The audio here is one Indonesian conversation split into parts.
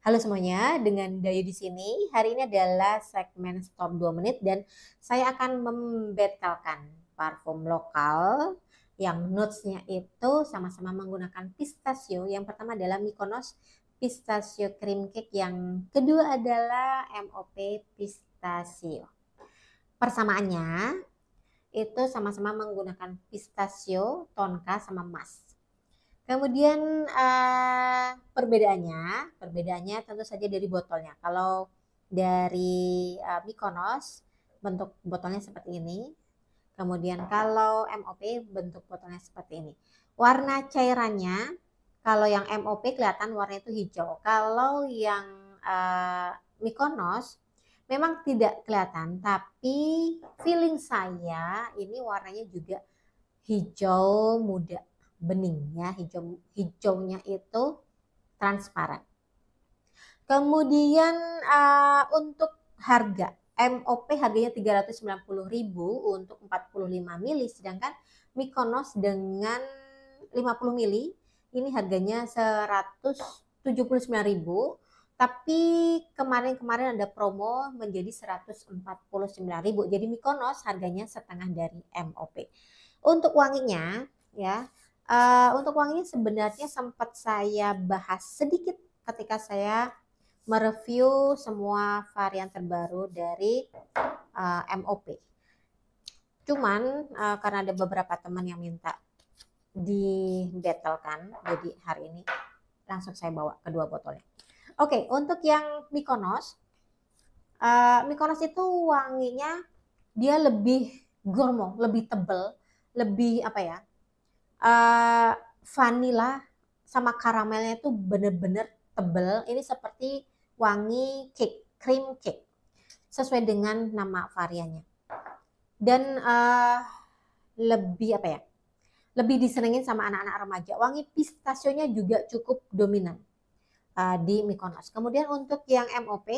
Halo semuanya, dengan Dayu di sini. Hari ini adalah segmen stop 2 menit dan saya akan membetalkan parfum lokal yang notes-nya itu sama-sama menggunakan pistachio. Yang pertama adalah Mykonos pistachio cream cake, yang kedua adalah MOP pistachio. Persamaannya itu sama-sama menggunakan pistachio, tonka sama emas. Kemudian uh, perbedaannya, perbedaannya tentu saja dari botolnya. Kalau dari uh, Mykonos bentuk botolnya seperti ini. Kemudian kalau MOP bentuk botolnya seperti ini. Warna cairannya kalau yang MOP kelihatan warnanya itu hijau. Kalau yang uh, Mykonos memang tidak kelihatan tapi feeling saya ini warnanya juga hijau muda bening ya hijau hijaunya itu transparan. Kemudian uh, untuk harga MOP harganya 390.000 untuk 45 mili sedangkan Mikonos dengan 50 mili ini harganya 179.000 tapi kemarin-kemarin ada promo menjadi 149.000 jadi Mikonos harganya setengah dari MOP. Untuk wanginya ya Uh, untuk wanginya sebenarnya sempat saya bahas sedikit ketika saya mereview semua varian terbaru dari uh, eh, MOP. Cuman uh, karena ada beberapa teman yang minta dibetelkan, jadi hari ini langsung saya bawa kedua botolnya. Oke, okay, untuk yang Mykonos, uh, Mykonos itu wanginya dia lebih gourmand, lebih tebel, lebih apa ya, uh, vanilla sama karamelnya itu bener-bener tebel. Ini seperti wangi cake, cream cake. Sesuai dengan nama variannya. Dan uh, lebih apa ya? Lebih disenengin sama anak-anak remaja. Wangi pistasionya juga cukup dominan uh, di Mykonos. Kemudian untuk yang MOP,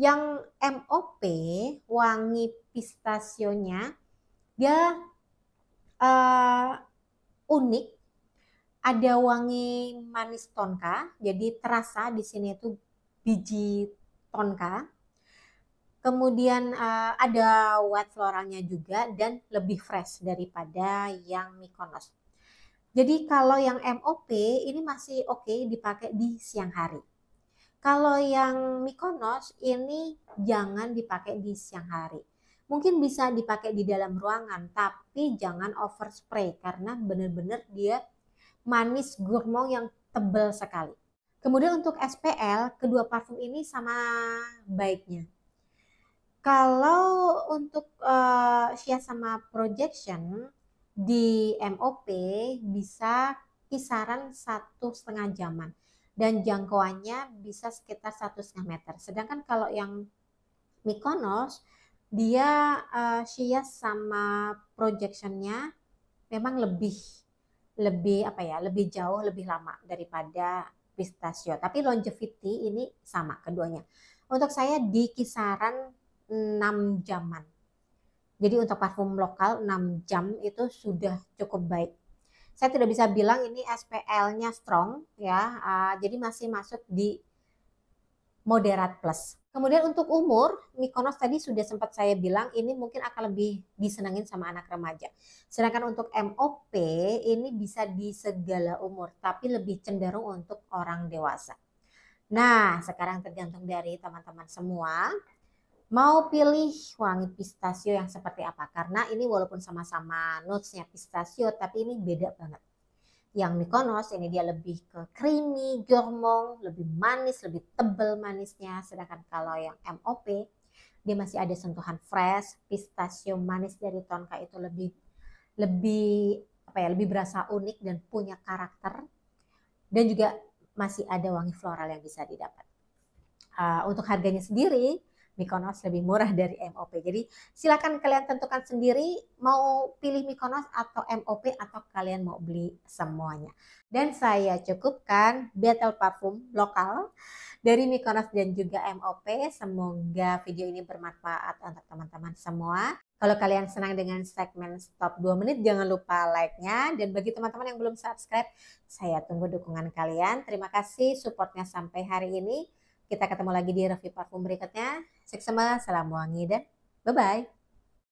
yang MOP wangi pistasionya dia unik. Ada wangi manis tonka, jadi terasa di sini itu biji tonka. Kemudian uh, ada white floralnya juga dan lebih fresh daripada yang Mykonos. Jadi kalau yang MOP ini masih oke okay dipakai di siang hari. Kalau yang Mykonos ini jangan dipakai di siang hari mungkin bisa dipakai di dalam ruangan tapi jangan overspray karena benar-benar dia manis gurmong yang tebal sekali. Kemudian untuk SPL, kedua parfum ini sama baiknya. Kalau untuk uh, eh, Shia sama Projection di MOP bisa kisaran satu setengah jaman dan jangkauannya bisa sekitar satu setengah meter. Sedangkan kalau yang Mykonos dia uh, eh, Shias sama projectionnya memang lebih lebih apa ya lebih jauh lebih lama daripada pistachio tapi longevity ini sama keduanya untuk saya di kisaran 6 jaman jadi untuk parfum lokal 6 jam itu sudah cukup baik saya tidak bisa bilang ini SPL-nya strong ya uh, jadi masih masuk di Moderat plus. Kemudian untuk umur, Mykonos tadi sudah sempat saya bilang ini mungkin akan lebih disenangin sama anak remaja. Sedangkan untuk MOP ini bisa di segala umur, tapi lebih cenderung untuk orang dewasa. Nah, sekarang tergantung dari teman-teman semua mau pilih wangi pistachio yang seperti apa karena ini walaupun sama-sama notesnya pistachio tapi ini beda banget yang Mykonos ini dia lebih ke creamy, gormong, lebih manis, lebih tebel manisnya. Sedangkan kalau yang MOP dia masih ada sentuhan fresh, pistachio manis dari Tonka itu lebih lebih apa ya, lebih berasa unik dan punya karakter dan juga masih ada wangi floral yang bisa didapat. Uh, untuk harganya sendiri Mykonos lebih murah dari MOP. Jadi silakan kalian tentukan sendiri mau pilih Mykonos atau MOP atau kalian mau beli semuanya. Dan saya cukupkan Battle Parfum lokal dari Mykonos dan juga MOP. Semoga video ini bermanfaat untuk teman-teman semua. Kalau kalian senang dengan segmen stop 2 menit, jangan lupa like-nya. Dan bagi teman-teman yang belum subscribe, saya tunggu dukungan kalian. Terima kasih supportnya sampai hari ini. Kita ketemu lagi di review parfum berikutnya. Seksama, salam wangi dan bye-bye.